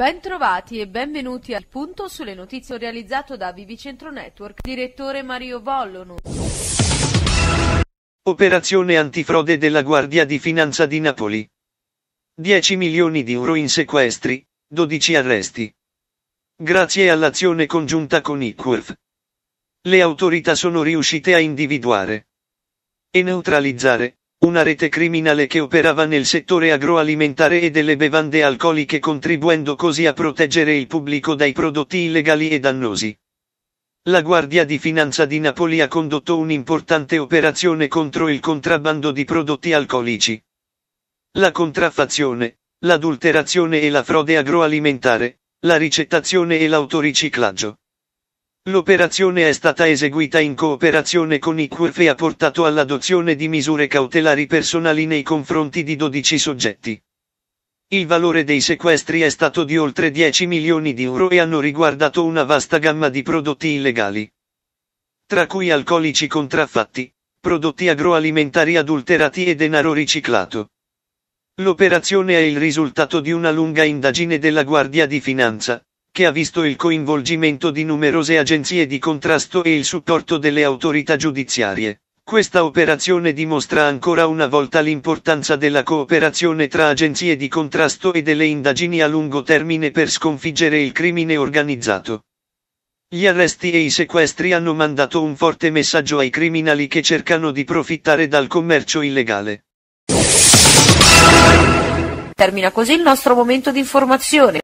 Bentrovati e benvenuti al punto sulle notizie realizzato da Vivicentro Network, direttore Mario Vollono. Operazione antifrode della Guardia di Finanza di Napoli. 10 milioni di euro in sequestri, 12 arresti. Grazie all'azione congiunta con IQUEF, le autorità sono riuscite a individuare e neutralizzare una rete criminale che operava nel settore agroalimentare e delle bevande alcoliche contribuendo così a proteggere il pubblico dai prodotti illegali e dannosi. La Guardia di Finanza di Napoli ha condotto un'importante operazione contro il contrabbando di prodotti alcolici. La contraffazione, l'adulterazione e la frode agroalimentare, la ricettazione e l'autoriciclaggio. L'operazione è stata eseguita in cooperazione con IQF e ha portato all'adozione di misure cautelari personali nei confronti di 12 soggetti. Il valore dei sequestri è stato di oltre 10 milioni di euro e hanno riguardato una vasta gamma di prodotti illegali, tra cui alcolici contraffatti, prodotti agroalimentari adulterati e denaro riciclato. L'operazione è il risultato di una lunga indagine della Guardia di Finanza, che ha visto il coinvolgimento di numerose agenzie di contrasto e il supporto delle autorità giudiziarie. Questa operazione dimostra ancora una volta l'importanza della cooperazione tra agenzie di contrasto e delle indagini a lungo termine per sconfiggere il crimine organizzato. Gli arresti e i sequestri hanno mandato un forte messaggio ai criminali che cercano di profittare dal commercio illegale. Termina così il nostro momento di informazione.